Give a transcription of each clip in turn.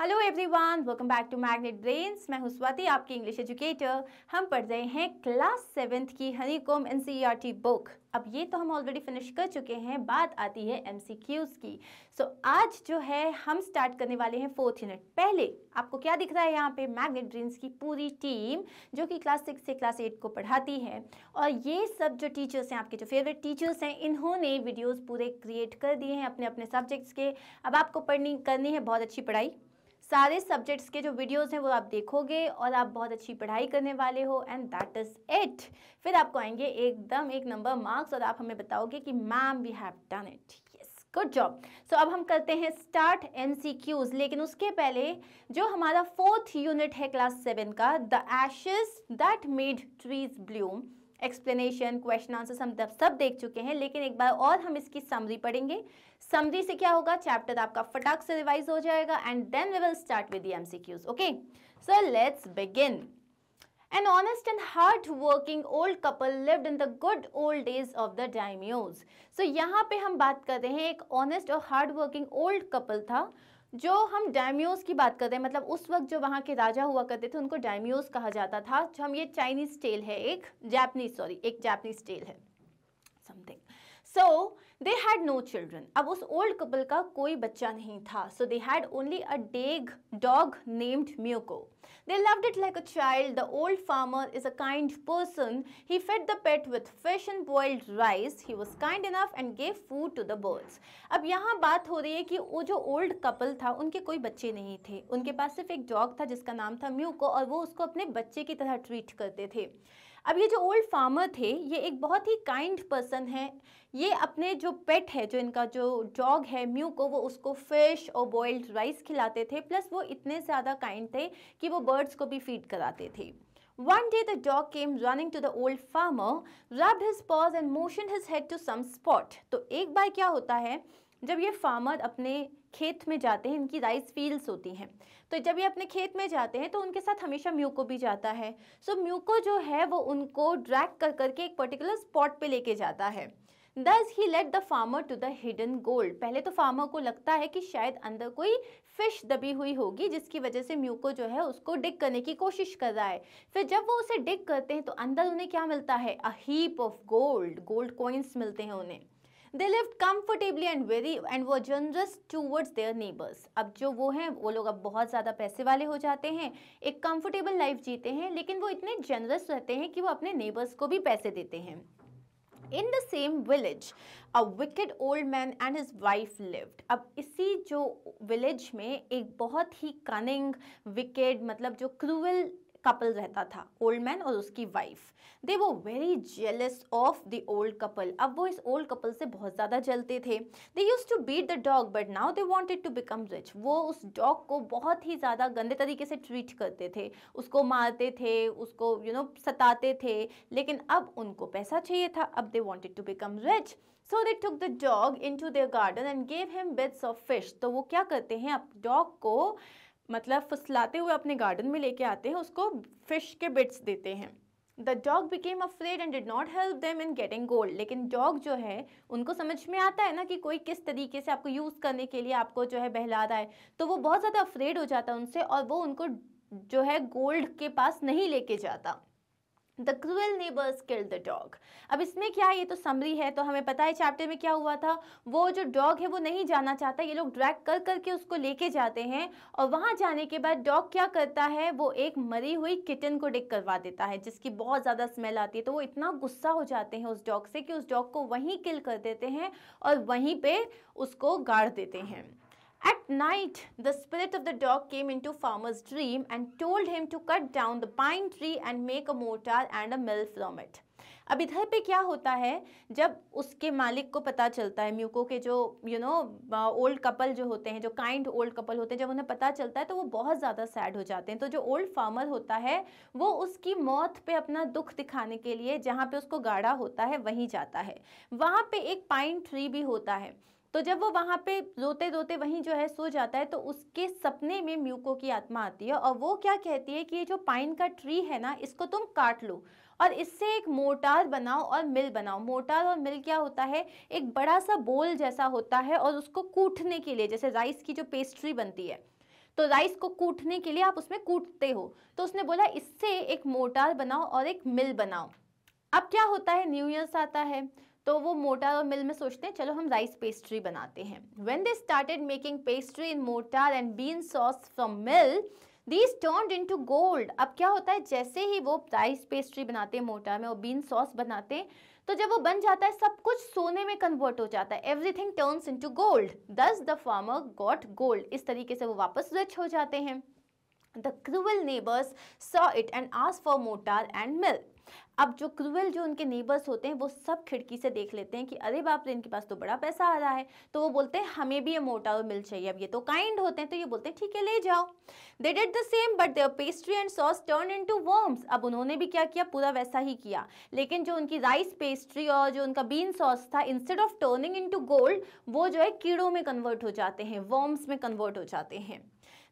Hello everyone welcome back to Magnet Brains मैं हूं स्वाति आपकी इंग्लिश एजुकेटर हम पढ़ रहे हैं क्लास सेवेंथ की हनीकॉम एनसीईआरटी बुक अब ये तो हम ऑलरेडी फिनिश कर चुके हैं बात आती है एमसीक्यूज़ की सो so, आज जो है हम स्टार्ट करने वाले हैं फोर्थ यूनिट पहले आपको क्या दिख रहा है यहाँ पे मैग्नेट ड्रीम्स की पूरी टीम जो कि क्लास सिक्स से क्लास एट को पढ़ाती है और ये सब जो टीचर्स हैं आपके जो फेवरेट टीचर्स हैं इन्होंने वीडियोज़ पूरे क्रिएट कर दिए हैं अपने अपने सब्जेक्ट्स के अब आपको पढ़नी करनी है बहुत अच्छी पढ़ाई सारे सब्जेक्ट्स के जो वीडियोस हैं वो आप देखोगे और आप बहुत अच्छी पढ़ाई करने वाले हो एंड दैट इज़ इट फिर आपको आएंगे एकदम एक नंबर मार्क्स और आप हमें बताओगे कि ma'am we have done it good job so अब हम करते हैं स्टार्ट एम लेकिन उसके पहले जो हमारा फोर्थ यूनिट है क्लास सेवन का the ashes that made trees bloom explanation question answer हम सब देख चुके हैं लेकिन एक बार और हम इसकी समरी पढ़ेंगे समरी से क्या होगा चैप्टर तो आपका फटाक से रिवाइज हो जाएगा and then we will start with MCQs okay so let's begin An honest and hard-working old couple lived in the good old days of the daimyos. So यहाँ पे हम बात कर रहे हैं एक honest और hard-working old couple था जो हम डायम्योस की बात करते हैं मतलब उस वक्त जो वहाँ के राजा हुआ करते थे उनको डायम्योस कहा जाता था जो हम ये चाइनीज टेल है एक जैपनीज सॉरी एक जैपनीज टेल है something so so, they had no children अब उस ओल्ड कपल का कोई बच्चा नहीं था सो they had only a dog dog named Muko they loved it like a child the old farmer is a kind person he fed the pet with fish and boiled rice he was kind enough and gave food to the birds अब यहाँ बात हो रही है कि वो जो old couple था उनके कोई बच्चे नहीं थे उनके पास सिर्फ एक डॉग था जिसका नाम था म्यूको और वो उसको अपने बच्चे की तरह ट्रीट करते थे अब ये जो ओल्ड फार्मर थे ये एक बहुत ही काइंड पर्सन है ये अपने जो पेट है जो इनका जो डॉग है म्यू को वो उसको फिश और बॉइल्ड राइस खिलाते थे प्लस वो इतने ज़्यादा काइंड थे कि वो बर्ड्स को भी फीड कराते थे One day the dog came running to the old farmer, rubbed his paws and motioned his head to some spot. तो एक बार क्या होता है जब ये फार्मर अपने खेत में जाते हैं इनकी राइस फील्ड्स होती हैं तो जब ये अपने खेत में जाते हैं तो उनके साथ हमेशा म्यूको भी जाता है सो so, म्यूको जो है वो उनको ड्रैग कर करके एक पर्टिकुलर स्पॉट पे लेके जाता है thus he led the farmer to the hidden gold पहले तो फार्मर को लगता है कि शायद अंदर कोई फिश दबी हुई होगी जिसकी वजह से म्यूको जो है उसको डिग करने की कोशिश कर रहा है फिर जब वो उसे डिग करते हैं तो अंदर उन्हें क्या मिलता है a heap of gold gold coins मिलते हैं उन्हें they live comfortably and very and वो जनरस टूवर्ड्स देयर नेबर्स अब जो वो हैं वो लोग अब बहुत ज़्यादा पैसे वाले हो जाते हैं एक कम्फर्टेबल लाइफ जीते हैं लेकिन वो इतने जनरस रहते हैं कि वो अपने नेबर्स को भी पैसे देते हैं in the same village a wicked old man and his wife lived अब इसी जो विलेज में एक बहुत ही कनिंग विकेड मतलब जो क्रूअल कपल रहता था ओल्ड मैन और उसकी वाइफ दे वो very jealous of the old couple अब वो इस ओल्ड कपल से बहुत ज़्यादा जलते थे they used to beat the dog but now they wanted to become rich वो उस डॉग को बहुत ही ज़्यादा गंदे तरीके से ट्रीट करते थे उसको मारते थे उसको यू you नो know, सताते थे लेकिन अब उनको पैसा चाहिए था अब they wanted to become rich so they took the dog into their garden and gave him bits of fish तो वो क्या करते हैं अब डॉग को मतलब फुसलाते हुए अपने गार्डन में लेके आते हैं उसको फिश के बिट्स देते हैं the dog became afraid and did not help them in getting gold लेकिन डॉग जो है उनको समझ में आता है ना कि कोई किस तरीके से आपको यूज़ करने के लिए आपको जो है बहला रहा है तो वो बहुत ज़्यादा अफ्रेड हो जाता है उनसे और वो उनको जो है गोल्ड के पास नहीं लेके जाता the cruel neighbours kill the dog अब इसमें क्या है ये तो समरी है तो हमें पता है चैप्टर में क्या हुआ था वो जो डॉग है वो नहीं जाना चाहता ये लोग ड्रैग कर करके उसको लेके जाते हैं और वहाँ जाने के बाद डॉग क्या करता है वो एक मरी हुई किटन को डिक करवा देता है जिसकी बहुत ज़्यादा स्मेल आती है तो वो इतना गुस्सा हो जाते हैं उस डॉग से कि उस डॉग को वहीं किल कर देते हैं और वहीं पर उसको गाड़ देते हैं At night, the spirit of the dog came into farmer's dream and told him to cut down the pine tree and make a mortar and a mill from it. अब इधर पे क्या होता है जब उसके मालिक को पता चलता है म्यूको के जो यू नो ओल्ड कपल जो होते हैं जो काइंड ओल्ड कपल होते हैं जब उन्हें पता चलता है तो वो बहुत ज़्यादा सैड हो जाते हैं तो जो ओल्ड फार्मर होता है वो उसकी मौत पे अपना दुख दिखाने के लिए जहाँ पे उसको गाढ़ा होता है वहीं जाता है वहाँ पे एक पाइन ट्री भी होता है तो जब वो वहाँ पे रोते रोते वहीं जो है सो जाता है तो उसके सपने में म्यूको की आत्मा आती है और वो क्या कहती है कि ये जो पाइन का ट्री है ना इसको तुम काट लो और इससे एक मोटार बनाओ और मिल बनाओ मोटार और मिल क्या होता है एक बड़ा सा बोल जैसा होता है और उसको कूटने के लिए जैसे राइस की जो पेस्ट्री बनती है तो राइस को कूटने के लिए आप उसमें कूटते हो तो उसने बोला इससे एक मोटार बनाओ और एक मिल बनाओ अब क्या होता है न्यू ईयर्स आता है तो वो मोटार और मिल में सोचते हैं चलो हम राइस पेस्ट्री बनाते हैं when they started making pastry in mortar and bean sauce from mill these turn into gold अब क्या होता है जैसे ही वो राइस पेस्ट्री बनाते हैं मोटार में और बीन सॉस बनाते हैं तो जब वो बन जाता है सब कुछ सोने में कन्वर्ट हो जाता है everything turns into gold thus the farmer got gold इस तरीके से वो वापस रिच हो जाते हैं the cruel neighbours saw it and ask for mortar and mill अब जो क्रूअल जो उनके नेबर्स होते हैं वो सब खिड़की से देख लेते हैं कि अरे बाप रे इनके पास तो बड़ा पैसा आ रहा है तो वो बोलते हैं हमें भी ये मोटा मिल चाहिए अब ये तो काइंड होते हैं तो ये बोलते हैं ठीक है ले जाओ they did the same but their pastry and sauce turn into worms अब उन्होंने भी क्या किया पूरा वैसा ही किया लेकिन जो उनकी राइस पेस्ट्री और जो उनका बीन सॉस था instead of turning in gold वो जो है कीड़ों में कन्वर्ट हो जाते हैं वर्म्स में कन्वर्ट हो जाते हैं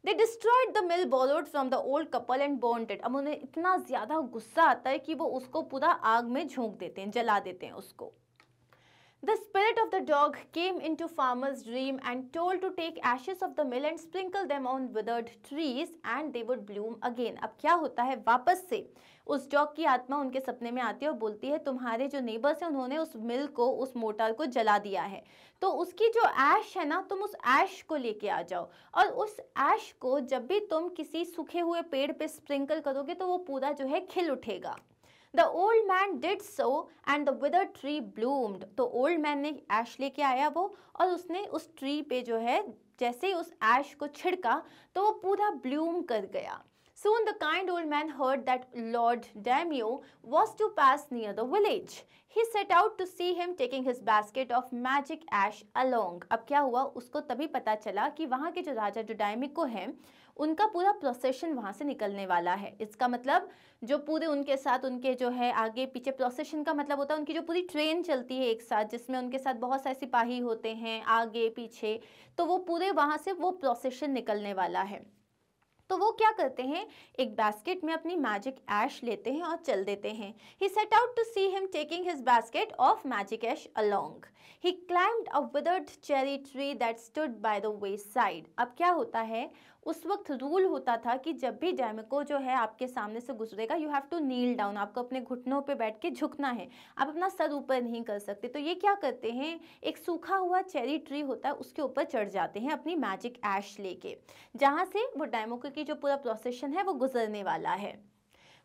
they destroyed the mill borrowed from the old couple and burned अब उन्हें इतना ज़्यादा गुस्सा आता है कि वो उसको पूरा आग में झोंक देते हैं जला देते हैं उसको The spirit of the dog came into farmer's dream and told to take ashes of the mill and sprinkle them on withered trees and they would bloom again. अब क्या होता है वापस से उस डॉग की आत्मा उनके सपने में आती है और बोलती है तुम्हारे जो नेबर्स हैं उन्होंने उस मिल को उस मोटार को जला दिया है तो उसकी जो ऐश है ना तुम उस ऐश को लेके आ जाओ और उस ऐश को जब भी तुम किसी सूखे हुए पेड़ पे स्प्रिंकल करोगे तो वो पूरा जो है खिल उठेगा the old man did so and the wither tree bloomed तो ओल्ड मैन ने ऐश लेके आया वो और उसने उस ट्री पे जो है जैसे ही उस ऐश को छिड़का तो वो पूरा ब्लूम कर गया Soon the kind old man heard that Lord Damio was to pass near the village. He set out to see him taking his basket of magic ash along. अब क्या हुआ उसको तभी पता चला कि वहाँ के जो राजा जो डायमिको हैं उनका पूरा प्रोसेशन वहाँ से निकलने वाला है इसका मतलब जो पूरे उनके साथ उनके जो है आगे पीछे प्रोसेशन का मतलब होता है उनकी जो पूरी ट्रेन चलती है एक साथ जिसमें उनके साथ बहुत सारे सिपाही होते हैं आगे पीछे तो वो पूरे वहाँ से वो प्रोसेशन निकलने वाला है तो वो क्या करते हैं एक बास्केट में अपनी मैजिक ऐश लेते हैं और चल देते हैं he set out to see him taking his basket of magic ash along he climbed a withered cherry tree that stood by the way side अब क्या होता है उस वक्त रूल होता था कि जब भी डैमिको जो है आपके सामने से गुजरेगा you have to kneel down आपको अपने घुटनों पे बैठ के झुकना है आप अपना सर ऊपर नहीं कर सकते तो ये क्या करते हैं एक सूखा हुआ चेरी ट्री होता है उसके ऊपर चढ़ जाते हैं अपनी मैजिक ऐश लेके जहाँ से वो डैमिको की जो पूरा प्रोसेशन है वो गुजरने वाला है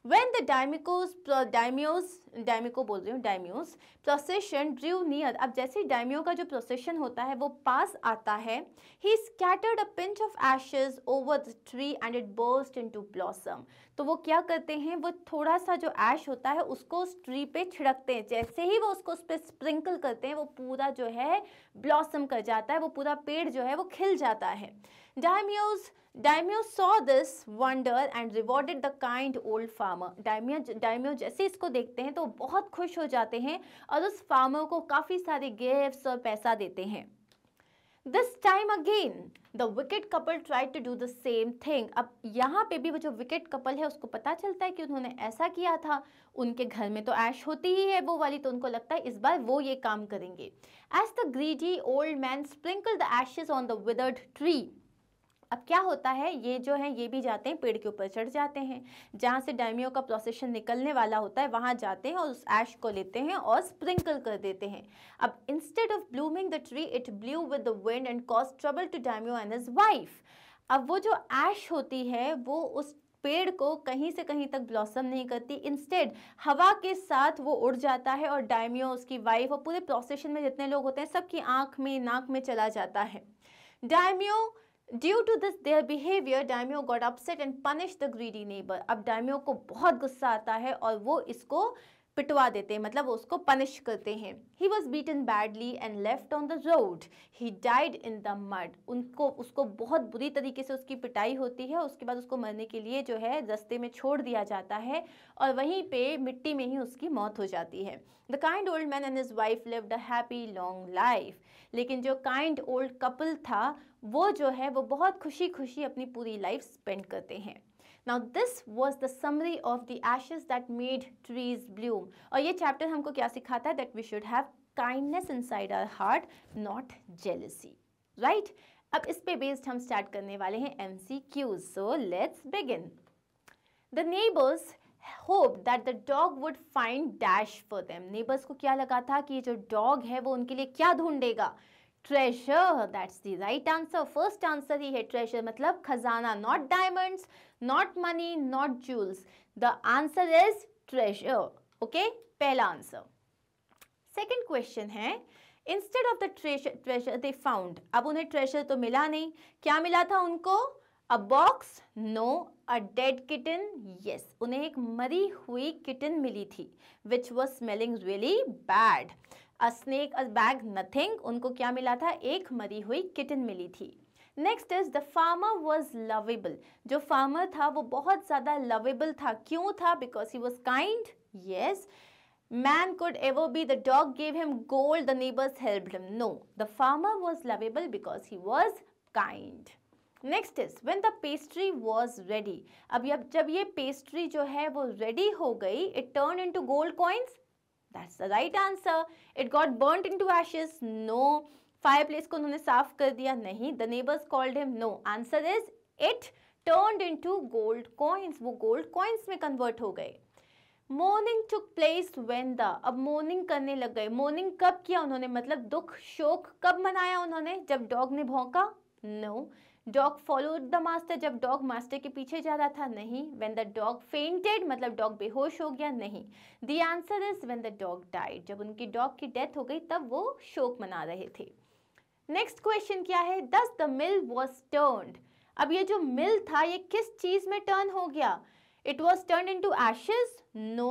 When the Daimikos, Daimios, Daimiko बोल रही हूँ Daimios, procession drew near, अब जैसे Daimio का जो procession होता है वो pass आता है He scattered a pinch of ashes over the tree and it burst into blossom. तो वो क्या करते हैं वो थोड़ा सा जो ash होता है उसको उस tree पे छिड़कते हैं जैसे ही वो उसको उस पर sprinkle करते हैं वो पूरा जो है blossom कर जाता है वो पूरा पेड़ जो है वो खिल जाता है Daimyos daimyo saw this wonder and rewarded the kind old farmer daimyo daimyo जैसे इसको देखते हैं तो बहुत खुश हो जाते हैं और उस फार्मर को काफ़ी सारे गिफ्ट और पैसा देते हैं this time again the wicked couple try to do the same thing अब यहाँ पे भी वो जो विकेट कपल है उसको पता चलता है कि उन्होंने ऐसा किया था उनके घर में तो ऐश होती ही है वो वाली तो उनको लगता है इस बार वो ये काम करेंगे as the greedy old man sprinkle the ashes on the withered tree अब क्या होता है ये जो है ये भी जाते हैं पेड़ के ऊपर चढ़ जाते हैं जहाँ से डायमियो का प्रोसेशन निकलने वाला होता है वहाँ जाते हैं और उस ऐश को लेते हैं और स्प्रिंकल कर देते हैं अब instead of blooming the tree it blew with the wind and cause trouble to daimyo and his wife अब वो जो ऐश होती है वो उस पेड़ को कहीं से कहीं तक ब्लॉसम नहीं करती इंस्टेड हवा के साथ वो उड़ जाता है और डायमियो उसकी वाइफ और पूरे प्रोसेशन में जितने लोग होते हैं सबकी आँख में नाक में चला जाता है daimyo due to this their behaviour daimyo got upset and punish the greedy neighbour अब डायमियो को बहुत गुस्सा आता है और वो इसको पिटवा देते हैं मतलब उसको पनिश करते हैं he was beaten badly and left on the road he died in the mud उनको उसको बहुत बुरी तरीके से उसकी पिटाई होती है उसके बाद उसको मरने के लिए जो है रस्ते में छोड़ दिया जाता है और वहीं पे मिट्टी में ही उसकी मौत हो जाती है the kind old man and his wife lived a happy long life लेकिन जो काइंड ओल्ड कपल था वो जो है वो बहुत खुशी खुशी अपनी पूरी लाइफ स्पेंड करते हैं now this was the summary of the ashes that made trees bloom और ये चैप्टर हमको क्या सिखाता है that we should have kindness inside our heart not jealousy right अब इस पे बेस्ड हम स्टार्ट करने वाले हैं M C Qs so let's begin the neighbours hope that the dog would find dash for them neighbours को क्या लगा था कि ये जो डॉग है वो उनके लिए क्या ढूंढेगा treasure that's the right answer first answer ही है ट्रेशर मतलब खजाना not diamonds not money not jewels the answer is treasure okay पहला आंसर सेकेंड क्वेश्चन है instead of the treasure treasure they found अब उन्हें ट्रेशर तो मिला नहीं क्या मिला था उनको a box no a dead kitten yes उन्हें एक मरी हुई किटन मिली थी which was smelling really bad a snake a bag nothing उनको क्या मिला था एक मरी हुई किटन मिली थी next is the farmer was lovable जो फार्मर था वो बहुत ज़्यादा लवेबल था क्यों था because he was kind yes man could ever be the dog gave him gold the neighbours help him no the farmer was lovable because he was kind next is when the pastry was ready अब जब ये pastry जो है वो ready हो गई it turn into gold coins that's the right answer it got burn into ashes no fire place को उन्होंने साफ कर दिया नहीं the neighbours called him no answer is it turn into gold coins वो gold coins में convert हो गए mourning took place when the अब मोर्निंग करने लग गए मोर्निंग कब किया उन्होंने मतलब दुख शोक कब मनाया उन्होंने जब डॉग ने भोंका no no. Dog followed the master जब डॉग मास्टर के पीछे जा रहा था नहीं वेन द डॉग फेंटेड मतलब डॉग बेहोश हो गया नहीं the answer is when the dog died जब उनकी डॉग की डेथ हो गई तब वो शोक मना रहे थे नेक्स्ट क्वेश्चन क्या है दस द मिल वॉज टर्नड अब ये जो मिल था ये किस चीज में टर्न हो गया it was turn into ashes no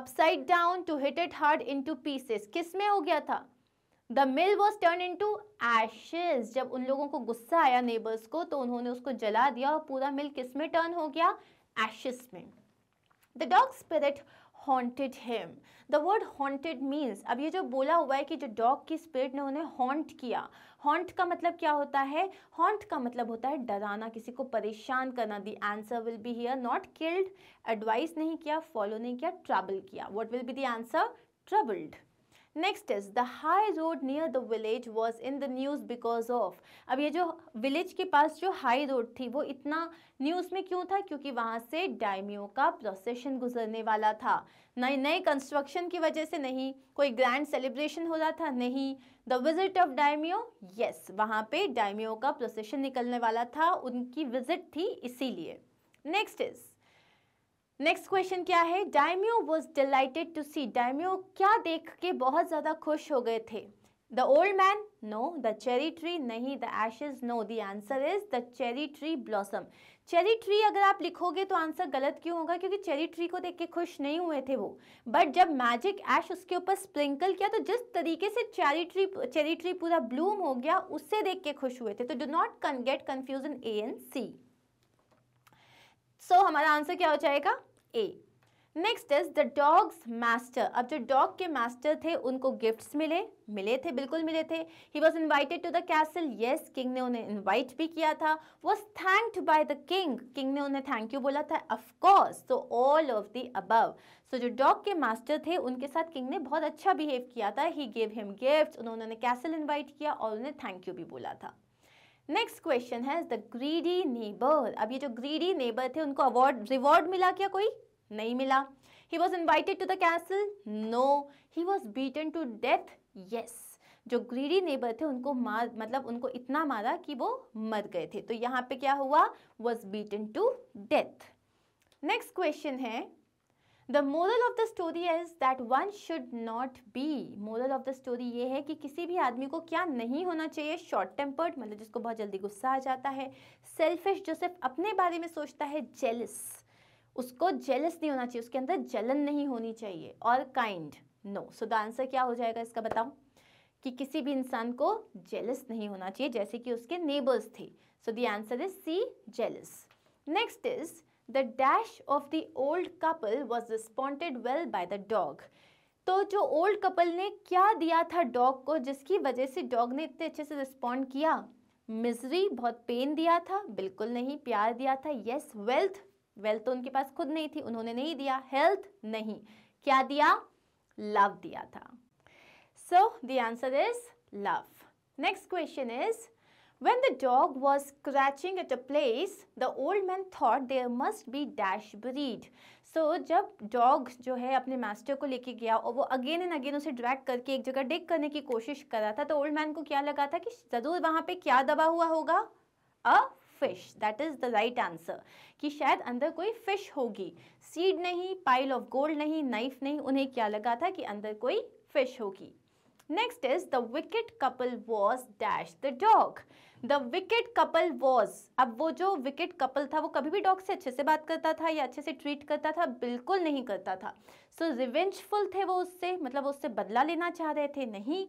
upside down to hit it hard into pieces किस में हो गया था the mill was turn into ashes जब उन लोगों को गुस्सा आया नेबर्स को तो उन्होंने उसको जला दिया और पूरा मिल किस में टर्न हो गया एशेस में the dog spirit haunted him the word haunted means अब ये जो बोला हुआ है कि जो डॉग की स्पिरिट ने उन्हें हॉन्ट किया हॉन्ट का मतलब क्या होता है हॉन्ट का मतलब होता है डराना किसी को परेशान करना the answer will be here not killed advice नहीं किया फॉलो नहीं किया ट्रेवल किया what will be the answer troubled next is the high road near the village was in the news because of अब ये जो विलेज के पास जो हाई रोड थी वो इतना न्यूज़ में क्यों था क्योंकि वहाँ से डायमियों का प्रोसेशन गुजरने वाला था नए नए कंस्ट्रक्शन की वजह से नहीं कोई ग्रैंड सेलिब्रेशन हो रहा था नहीं the visit of daimyo yes वहाँ पे डायमियो का प्रोसेशन निकलने वाला था उनकी विजिट थी इसीलिए नेक्स्ट इज़ नेक्स्ट क्वेश्चन क्या है daimyo was delighted to see daimyo क्या देख के बहुत ज़्यादा खुश हो गए थे the old man no the cherry tree नहीं the ashes no the answer is the cherry tree blossom cherry tree अगर आप लिखोगे तो आंसर गलत क्यों होगा क्योंकि चेरी ट्री को देख के खुश नहीं हुए थे वो बट जब मैजिक ऐश उसके ऊपर स्प्रिंकल किया तो जिस तरीके से चेरी ट्री चेरी ट्री पूरा ब्लूम हो गया उससे देख के खुश हुए थे तो do not get confusion A and C so so, हमारा आंसर क्या हो जाएगा A next is the dog's master अब जो डॉग के मास्टर थे उनको गिफ्ट्स मिले मिले थे बिल्कुल मिले थे he was invited to the castle yes king ने उन्हें इन्वाइट भी किया था was thanked by the king king ने उन्हें थैंक यू बोला था अफकोर्स तो all of the above so जो डॉग के मास्टर थे उनके साथ किंग ने बहुत अच्छा बिहेव किया था ही गेव हिम गिफ्ट उन्होंने कैसल इन्वाइट किया और उन्हें थैंक यू भी बोला था नेक्स्ट क्वेश्चन है द ग्रीडी नेबर अब ये जो ग्रीडी नेबर थे उनको अवार्ड रिवॉर्ड मिला क्या कोई नहीं मिला he was invited to the castle no he was beaten to death yes जो ग्रीडी नेबर थे उनको मार मतलब उनको इतना मारा कि वो मर गए थे तो यहाँ पे क्या हुआ was beaten to death next question है the moral of the story is that one should not be moral of the story ये है कि किसी भी आदमी को क्या नहीं होना चाहिए शॉर्ट टेम्पर्ड मतलब जिसको बहुत जल्दी गुस्सा आ जाता है सेल्फिश जो सिर्फ अपने बारे में सोचता है जेलस उसको जेलस नहीं होना चाहिए उसके अंदर जलन नहीं होनी चाहिए और kind no so the answer क्या हो जाएगा इसका बताओ कि किसी भी इंसान को जेलस नहीं होना चाहिए जैसे कि उसके नेबर्स थे so the answer is C jealous next is the dash of the old couple was responded well by the dog तो जो ओल्ड कपल ने क्या दिया था डॉग को जिसकी वजह से डॉग ने इतने अच्छे से रिस्पॉन्ड किया मिजरी बहुत पेन दिया था बिल्कुल नहीं प्यार दिया था यस वेल्थ वेल्थ तो उनके पास खुद नहीं थी उन्होंने नहीं दिया हेल्थ नहीं क्या दिया लव दिया था so the answer is love next question is When the dog was scratching at a place, the old man thought there must be dash breed. So जब डॉग जो है अपने मास्टर को लेके गया और वो अगेन एंड अगेन उसे drag करके एक जगह डिग करने की कोशिश कर रहा था तो ओल्ड मैन को क्या लगा था कि ज़रूर वहाँ पे क्या दबा हुआ होगा a fish that is the right answer कि शायद अंदर कोई फिश होगी सीड नहीं पाइल ऑफ गोल्ड नहीं नाइफ नहीं उन्हें क्या लगा था कि अंदर कोई फिश होगी next is the wicked couple was dash the dog the wicked couple was अब वो जो विकेट कपल था वो कभी भी डॉग से अच्छे से बात करता था या अच्छे से ट्रीट करता था बिल्कुल नहीं करता था सो so, रिवेंजफुल थे वो उससे मतलब उससे बदला लेना चाह रहे थे नहीं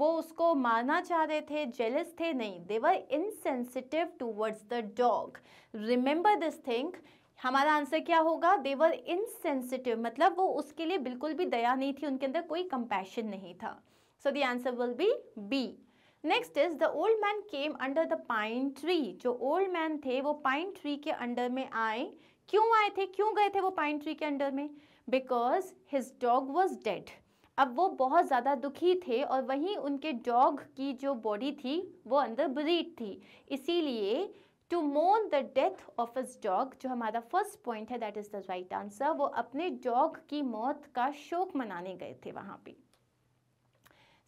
वो उसको मारना चाह रहे थे जेलस थे नहीं they were insensitive towards the dog remember this thing हमारा आंसर क्या होगा देवर इनसेंसिटिव मतलब वो उसके लिए बिल्कुल भी दया नहीं थी उनके अंदर कोई कंपैशन नहीं था so the answer will be B next is the old man came under the pine tree जो ओल्ड मैन थे वो पाइन ट्री के अंडर में आए क्यों आए थे क्यों गए थे वो पाइन ट्री के अंडर में because his dog was dead अब वो बहुत ज़्यादा दुखी थे और वहीं उनके डॉग की जो बॉडी थी वो अंदर ब्रीड थी इसीलिए to moan the death of his dog जो हमारा फर्स्ट पॉइंट है that is the right answer वो अपने डॉग की मौत का शोक मनाने गए थे वहाँ पे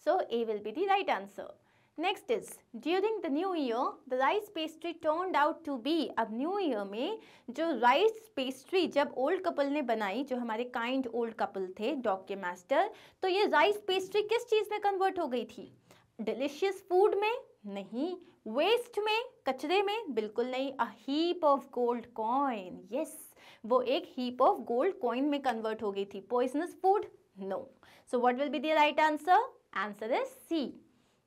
So A will be the right answer. Next is during the new year the rice pastry turned out to be अब न्यू ईयर में जो राइस पेस्ट्री जब ओल्ड कपल ने बनाई जो हमारे काइंड ओल्ड कपल थे dog के master तो ये राइस पेस्ट्री किस चीज़ में कन्वर्ट हो गई थी डिलिशियस फूड में नहीं वेस्ट में कचरे में बिल्कुल नहीं a heap of gold coin yes वो एक हीप ऑफ गोल्ड कॉइन में कन्वर्ट हो गई थी poisonous food no so what will be the right answer Answer is C.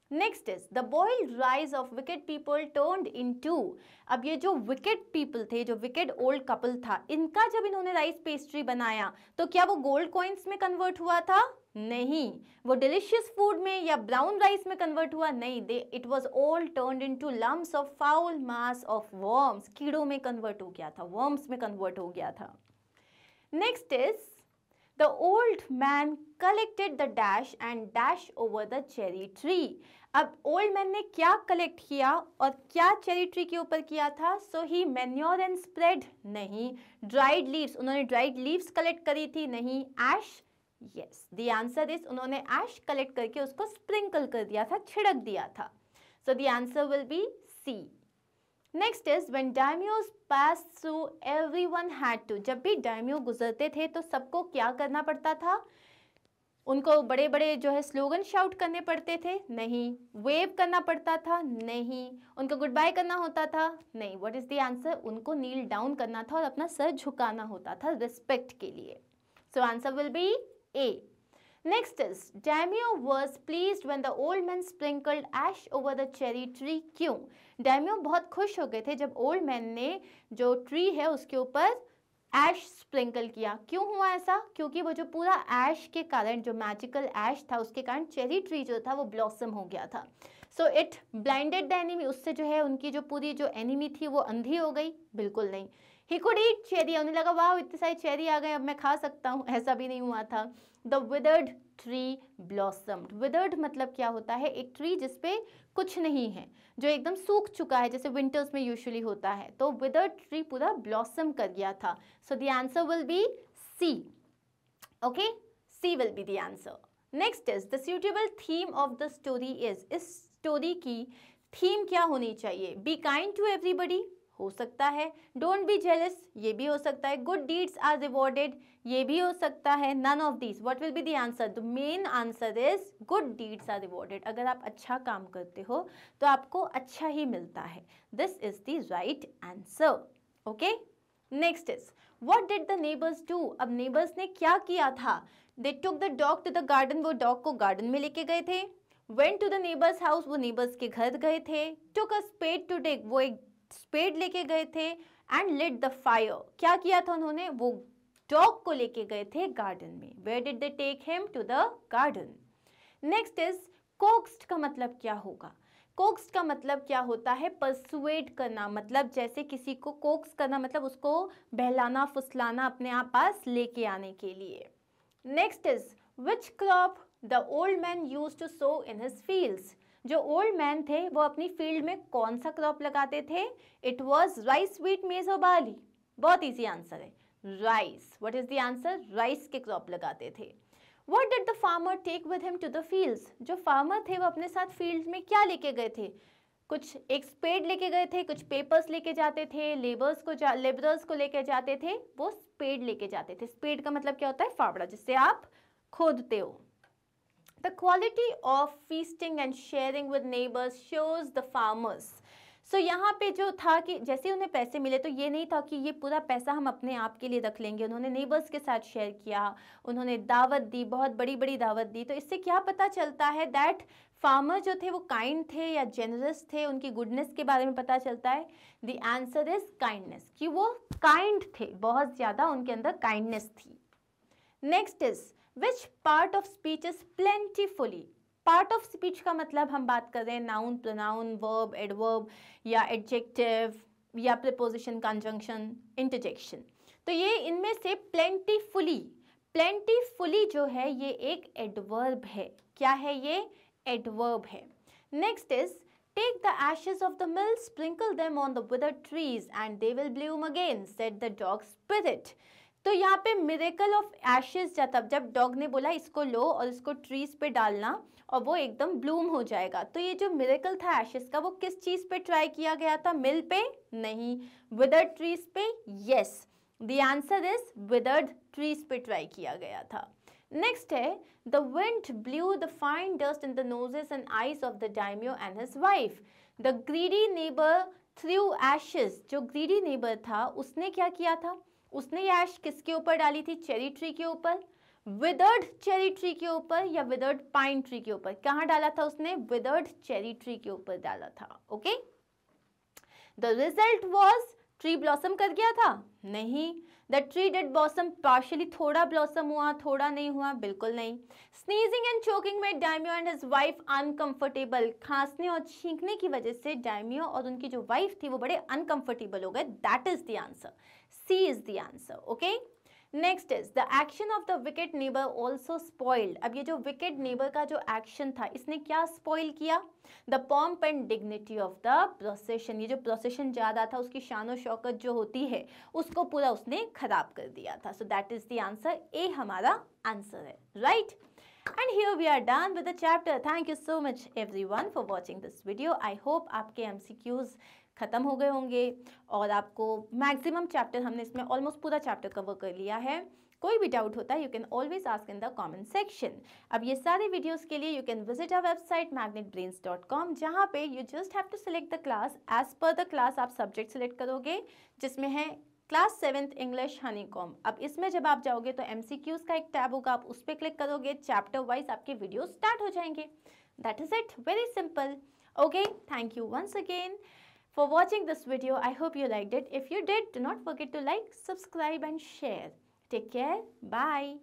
next is the boiled rice of wicked people turned into to अब ये जो wicket people थे जो wicket old couple था इनका जब इन्होंने राइस पेस्ट्री बनाया तो क्या वो गोल्ड कॉइन्स में कन्वर्ट हुआ था नहीं वो डिलिशियस फूड में या ब्राउन राइस में कन्वर्ट हुआ नहीं they it was all turn into lump of foul mass of worms कीड़ों में कन्वर्ट हो गया था वर्म्स में कन्वर्ट हो गया था next is The old man collected the dash and dash over the cherry tree. अब old man ने क्या collect किया और क्या cherry tree के ऊपर किया था So he manure and spread नहीं Dried leaves उन्होंने dried leaves collect करी थी नहीं Ash yes the answer is उन्होंने ash collect करके उसको sprinkle कर दिया था छिड़क दिया था So the answer will be C. Next is when daimyos pass everyone had to जब भी डायम्यो गुजरते थे तो सबको क्या करना पड़ता था उनको बड़े बड़े जो है स्लोगन शाउट करने पड़ते थे नहीं वेव करना पड़ता था नहीं उनको गुड बाय करना होता था नहीं वट इज़ द आंसर उनको नील डाउन करना था और अपना सर झुकाना होता था रिस्पेक्ट के लिए so answer will be A Next is, Daimyo was pleased when the old man sprinkled ash over the cherry tree. क्यों? Daimyo बहुत खुश हो गए थे जब old man ने जो ट्री है उसके ऊपर ऐश स्प्रिंकल किया क्यों हुआ ऐसा क्योंकि वो जो पूरा ऐश के कारण जो मैजिकल एश था उसके कारण चेरी ट्री जो था वो ब्लॉसम हो गया था so it blinded the enemy उससे जो है उनकी जो पूरी जो एनिमी थी वो अंधी हो गई बिल्कुल नहीं ही कुड ईट चेरी उन्हें लगा वाह इतनी सारी चेरी आ गए अब मैं खा सकता हूँ ऐसा भी नहीं हुआ था the withered tree blossomed withered मतलब क्या होता है एक ट्री जिसपे कुछ नहीं है जो एकदम सूख चुका है जैसे विंटर्स में यूजली होता है तो विदर्ड ट्री पूरा ब्लॉसम कर गया था so the answer will be C okay C will be the answer next is the suitable theme of the story is इस स्टोरी की थीम क्या होनी चाहिए बी काइंड टू एवरीबडी हो सकता है डोंट बी जेलस ये भी हो सकता है गुड डीड्स आर रिवॉर्डेड ये भी हो सकता है none of these what will be the answer the main answer is good deeds are rewarded अगर आप अच्छा काम करते हो तो आपको अच्छा ही मिलता है this is the right answer okay next is what did the neighbours do अब नेबर्स ने क्या किया था they took the dog to the garden वो डॉग को गार्डन में लेके गए थे went to the neighbours house वो नेबर्स के घर गए थे टुक अ स्पेड टू डिग वो एक स्पेड लेके गए थे एंड लेट द फायर क्या किया था उन्होंने वो डॉग को लेके गए थे गार्डन में where did they take him to the garden next is coaxed का मतलब क्या होगा कोक्स का मतलब क्या होता है परसुएट करना मतलब जैसे किसी को कोक्स करना मतलब उसको बहलाना फुसलाना अपने आप पास लेके आने के लिए next is which crop the old man use to sow in his fields जो ओल्ड मैन थे वो अपनी फील्ड में कौन सा क्रॉप लगाते थे इट वॉज राइस वीट मेज और बाली बहुत ईजी आंसर है rice what is the answer rice के क्रॉप लगाते थे what did the farmer take with him to the field जो फार्मर थे वो अपने साथ फील्ड में क्या लेके गए थे कुछ एक स्पेड लेके गए थे कुछ पेपर्स लेके जाते थे लेबर्स को जा लेबरर्स को लेके जाते थे वो स्पेड लेके जाते थे स्पेड का मतलब क्या होता है फावड़ा जिससे आप खोदते हो The quality of feasting and sharing with neighbors shows the farmers. So so, यहाँ पे जो था कि जैसे उन्हें पैसे मिले तो ये नहीं था कि ये पूरा पैसा हम अपने आप के लिए रख लेंगे उन्होंने नेबर्स के साथ शेयर किया उन्होंने दावत दी बहुत बड़ी बड़ी दावत दी तो इससे क्या पता चलता है दैट फार्मर जो थे वो काइंड थे या जेनरस थे उनकी गुडनेस के बारे में पता चलता है द आंसर इज काइंडनेस कि वो काइंड थे बहुत ज़्यादा उनके अंदर काइंडनेस थी next is which part of speech is plentifully part of speech का मतलब हम बात कर रहे हैं नाउन प्रोनाउन वर्ब एडवर्ब या एडजेक्टिव या प्रपोजिशन कंजंक्शन इंटरजेक्शन तो ये इनमें से प्लेंटीफुली प्लेंटीफुली जो है ये एक एडवर्ब है क्या है ये एडवर्ब है next is Take the ashes of the mill, sprinkle them on the withered trees, and they will bloom again, said the dog spirit. तो यहाँ पे मिरेकल ऑफ एशेस तब जब डॉग ने बोला इसको लो और इसको ट्रीज पे डालना और वो एकदम ब्लूम हो जाएगा तो ये जो मिरेकल था एशेज का वो किस चीज़ पे ट्राई किया गया था मिल पे नहीं विदर ट्रीज पे yes the answer is withered trees पे ट्राई किया गया था नेक्स्ट है the wind blew the fine dust in the noses and eyes of the daimyo and his wife the greedy neighbour threw ashes जो greedy neighbour था उसने क्या किया था उसने ये ऐश किसके ऊपर डाली थी चेरी ट्री के ऊपर विदर्ड चेरी ट्री के ऊपर या विदर्ड पाइन ट्री के ऊपर कहाँ डाला था उसने विदर्ड चेरी ट्री के ऊपर डाला था okay the result was tree blossom कर गया था नहीं the tree dead blossom partially थोड़ा ब्लॉसम हुआ थोड़ा नहीं हुआ बिल्कुल नहीं स्नीजिंग एंड चोकिंग में daimyo and his wife uncomfortable खांसने और छींकने की वजह से डायमियो और उनकी जो वाइफ थी वो बड़े अनकंफर्टेबल हो गए that is the answer C is the answer. Okay. Next is the action of the wicked neighbour also spoiled अब ये जो विकेट नेबर का जो एक्शन था इसने क्या स्पॉइल किया the pomp and dignity of the procession ये जो प्रोसेशन जा रहा था उसकी शान और शौकत जो होती है उसको पूरा उसने खराब कर दिया था so that is the answer A हमारा आंसर है right right? And here we are done with the chapter. Thank you so much everyone for watching this video. I hope आपके MCQs ख़त्म हो गए होंगे और आपको मैक्सिमम चैप्टर हमने इसमें ऑलमोस्ट पूरा चैप्टर कवर कर लिया है कोई भी डाउट होता है you can always ask in the comment section अब ये सारे वीडियोस के लिए you can visit our website magnet brains dot com जहाँ पर you just have to select the class as per the class आप सब्जेक्ट सेलेक्ट करोगे जिसमें है क्लास सेवेंथ इंग्लिश कॉम अब इसमें जब आप जाओगे तो एम का एक टैब होगा आप उस पर क्लिक करोगे चैप्टर वाइज आपके वीडियो स्टार्ट हो जाएंगे that is it very simple okay thank you once again for watching this video. I hope you liked it. If you did, do not forget to like, subscribe and share. Take care. Bye.